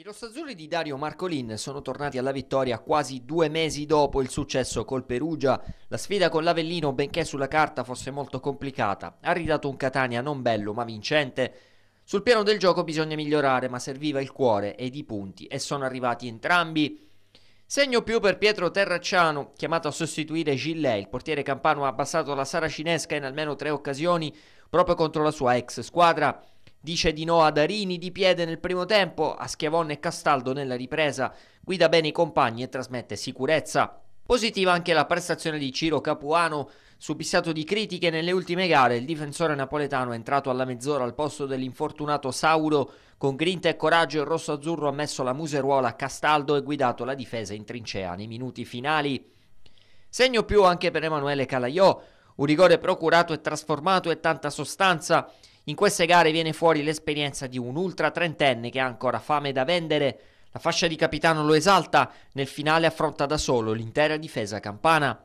I rossoazzurri di Dario Marcolin sono tornati alla vittoria quasi due mesi dopo il successo col Perugia. La sfida con l'Avellino, benché sulla carta fosse molto complicata, ha ridato un Catania non bello ma vincente. Sul piano del gioco bisogna migliorare, ma serviva il cuore ed i punti, e sono arrivati entrambi. Segno più per Pietro Terracciano, chiamato a sostituire Gillet. Il portiere campano ha abbassato la saracinesca in almeno tre occasioni, proprio contro la sua ex squadra. Dice di no ad Arini di piede nel primo tempo, a Schiavone e Castaldo nella ripresa, guida bene i compagni e trasmette sicurezza. Positiva anche la prestazione di Ciro Capuano, Subissato di critiche nelle ultime gare, il difensore napoletano è entrato alla mezz'ora al posto dell'infortunato Sauro. Con grinta e coraggio il rosso-azzurro ha messo la museruola a Castaldo e guidato la difesa in trincea nei minuti finali. Segno più anche per Emanuele Calaiò, un rigore procurato e trasformato e tanta sostanza. In queste gare viene fuori l'esperienza di un ultra trentenne che ha ancora fame da vendere. La fascia di capitano lo esalta, nel finale affronta da solo l'intera difesa campana.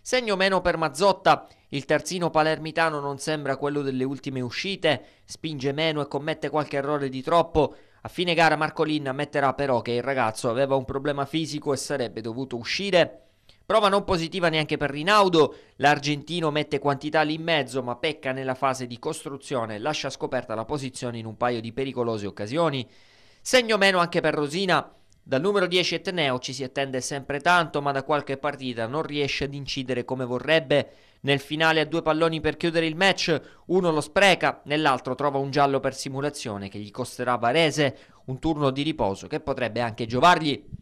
Segno meno per Mazzotta, il terzino palermitano non sembra quello delle ultime uscite, spinge meno e commette qualche errore di troppo. A fine gara Marcolin ammetterà però che il ragazzo aveva un problema fisico e sarebbe dovuto uscire. Prova non positiva neanche per Rinaudo, l'argentino mette quantità lì in mezzo ma pecca nella fase di costruzione, lascia scoperta la posizione in un paio di pericolose occasioni. Segno meno anche per Rosina, dal numero 10 Etneo ci si attende sempre tanto ma da qualche partita non riesce ad incidere come vorrebbe. Nel finale ha due palloni per chiudere il match, uno lo spreca, nell'altro trova un giallo per simulazione che gli costerà Varese, un turno di riposo che potrebbe anche giovargli.